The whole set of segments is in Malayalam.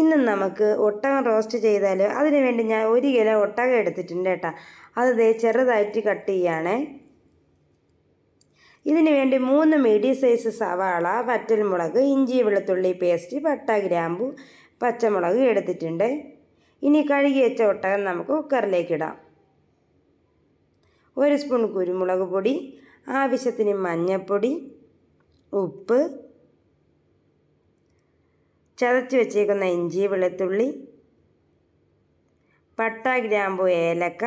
ഇന്ന് നമുക്ക് ഒട്ടകം റോസ്റ്റ് ചെയ്താൽ അതിന് വേണ്ടി ഞാൻ ഒരു കിലോ ഒട്ടകം എടുത്തിട്ടുണ്ട് കേട്ടോ അത് ചെറുതായിട്ട് കട്ട് ചെയ്യുകയാണേ ഇതിനു വേണ്ടി മൂന്ന് മീഡിയം സൈസ് സവാള മുളക് ഇഞ്ചി വെളുത്തുള്ളി പേസ്റ്റ് പട്ട ഗ്രാമ്പു പച്ചമുളക് എടുത്തിട്ടുണ്ട് ഇനി കഴുകി വെച്ച ഒട്ടകം നമുക്ക് കുക്കറിലേക്കിടാം ഒരു സ്പൂൺ കുരുമുളക് പൊടി ആവശ്യത്തിന് മഞ്ഞൾപ്പൊടി ഉപ്പ് ചതച്ച് വെച്ചേക്കുന്ന ഇഞ്ചി വെളുത്തുള്ളി പട്ട ഗ്രാമ്പു ഏലക്ക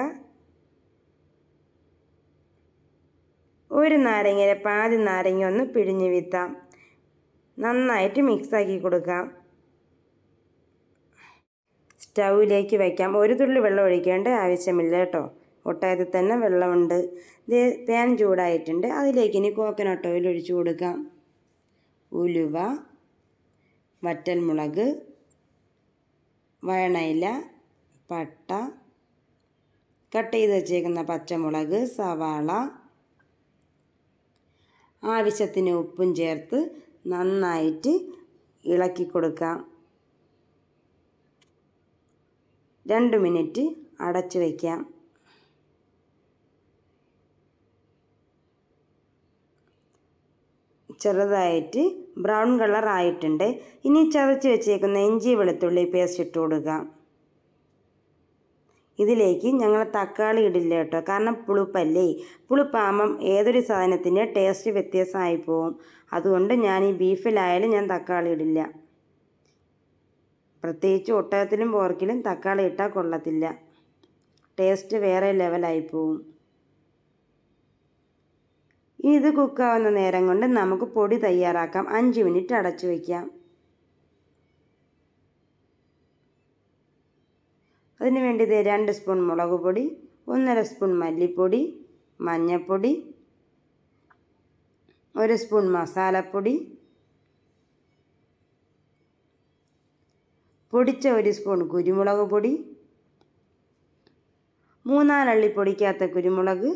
ഒരു നാരങ്ങയിലെ പാതി നാരങ്ങ ഒന്ന് പിഴിഞ്ഞ് വിത്താം നന്നായിട്ട് മിക്സാക്കി കൊടുക്കാം സ്റ്റൗവിലേക്ക് വയ്ക്കാം ഒരു തുള്ളി വെള്ളം ഒഴിക്കേണ്ട ആവശ്യമില്ല കേട്ടോ ഒട്ടായത്തിൽ തന്നെ വെള്ളമുണ്ട് പാൻ ചൂടായിട്ടുണ്ട് അതിലേക്ക് ഇനി കോക്കനട്ട് ഓയിൽ ഒഴിച്ചു കൊടുക്കാം ഉലുവ വറ്റൽമുളക് വഴണയില പട്ട കട്ട് ചെയ്ത് വച്ചേക്കുന്ന പച്ചമുളക് സവാള ആവശ്യത്തിന് ഉപ്പും ചേർത്ത് നന്നായിട്ട് ഇളക്കി കൊടുക്കാം രണ്ട് മിനിറ്റ് അടച്ചു വയ്ക്കാം ചെറുതായിട്ട് ബ്രൗൺ കളർ ആയിട്ടുണ്ട് ഇനി ചതച്ച് വെച്ചേക്കുന്ന ഇഞ്ചി വെളുത്തുള്ളി പേസ്റ്റ് ഇട്ട് കൊടുക്കുക ഇതിലേക്ക് ഞങ്ങൾ തക്കാളി ഇടില്ല കേട്ടോ കാരണം പുളിപ്പല്ലേ പുളിപ്പാകുമ്പം ഏതൊരു സാധനത്തിൻ്റെ ടേസ്റ്റ് വ്യത്യാസമായി പോവും അതുകൊണ്ട് ഞാൻ ഈ ബീഫിലായാലും ഞാൻ തക്കാളി ഇടില്ല പ്രത്യേകിച്ച് ഒട്ടകത്തിലും പോർക്കിലും തക്കാളി ഇട്ടാൽ കൊള്ളത്തില്ല ടേസ്റ്റ് വേറെ ലെവലായി പോവും ഇത് കുക്കാവുന്ന നേരം കൊണ്ട് നമുക്ക് പൊടി തയ്യാറാക്കാം അഞ്ച് മിനിറ്റ് അടച്ചു വയ്ക്കാം അതിന് വേണ്ടി രണ്ട് സ്പൂൺ മുളക് പൊടി ഒന്നര സ്പൂൺ മല്ലിപ്പൊടി മഞ്ഞൾപ്പൊടി ഒരു സ്പൂൺ മസാലപ്പൊടി പൊടിച്ച ഒരു സ്പൂൺ കുരുമുളക് പൊടി മൂന്നാലള്ളി പൊടിക്കാത്ത കുരുമുളക്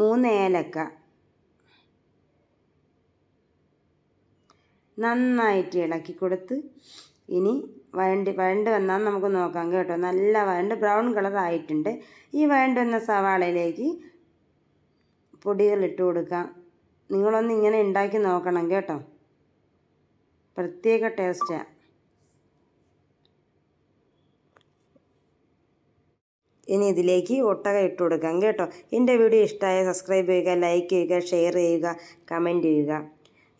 മൂന്ന് ഏലക്ക നന്നായിട്ട് ഇളക്കി കൊടുത്ത് ഇനി വഴണ്ട് വഴണ്ട് വന്നാൽ നമുക്ക് നോക്കാം കേട്ടോ നല്ല വഴണ്ട് ബ്രൗൺ കളർ ആയിട്ടുണ്ട് ഈ വഴണ്ട് വന്ന സവാളയിലേക്ക് പൊടികൾ കൊടുക്കാം നിങ്ങളൊന്ന് ഇങ്ങനെ ഉണ്ടാക്കി നോക്കണം കേട്ടോ പ്രത്യേക ടേസ്റ്റാണ് ഇനി ഇതിലേക്ക് ഒട്ടക ഇട്ട് കൊടുക്കാം കേട്ടോ എൻ്റെ വീഡിയോ ഇഷ്ടമായ സബ്സ്ക്രൈബ് ചെയ്യുക ലൈക്ക് ചെയ്യുക ഷെയർ ചെയ്യുക കമൻറ്റ് ചെയ്യുക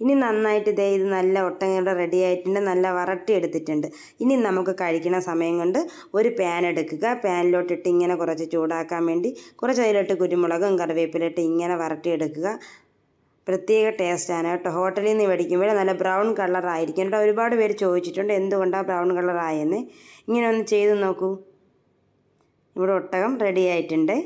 ഇനി നന്നായിട്ട് ദേ ഇത് നല്ല ഒട്ടങ്ങയുടെ റെഡി ആയിട്ടുണ്ട് നല്ല വറട്ടി എടുത്തിട്ടുണ്ട് ഇനി നമുക്ക് കഴിക്കുന്ന സമയം കൊണ്ട് ഒരു പാൻ എടുക്കുക പാനിലോട്ടിട്ട് ഇങ്ങനെ കുറച്ച് ചൂടാക്കാൻ വേണ്ടി കുറച്ച് അതിലോട്ട് കുരുമുളകും കറിവേപ്പിലിട്ട് ഇങ്ങനെ വരട്ടി എടുക്കുക പ്രത്യേക ടേസ്റ്റാണ് കേട്ടോ ഹോട്ടലിൽ നിന്ന് മേടിക്കുമ്പോഴേ നല്ല ബ്രൗൺ കളറായിരിക്കും കേട്ടോ ഒരുപാട് പേര് ചോദിച്ചിട്ടുണ്ട് എന്തുകൊണ്ടാണ് ബ്രൗൺ കളറായെന്ന് ഇങ്ങനെ ഒന്ന് ചെയ്ത് നോക്കൂ നമ്മുടെ ഒട്ടകം റെഡി ആയിട്ടുണ്ട്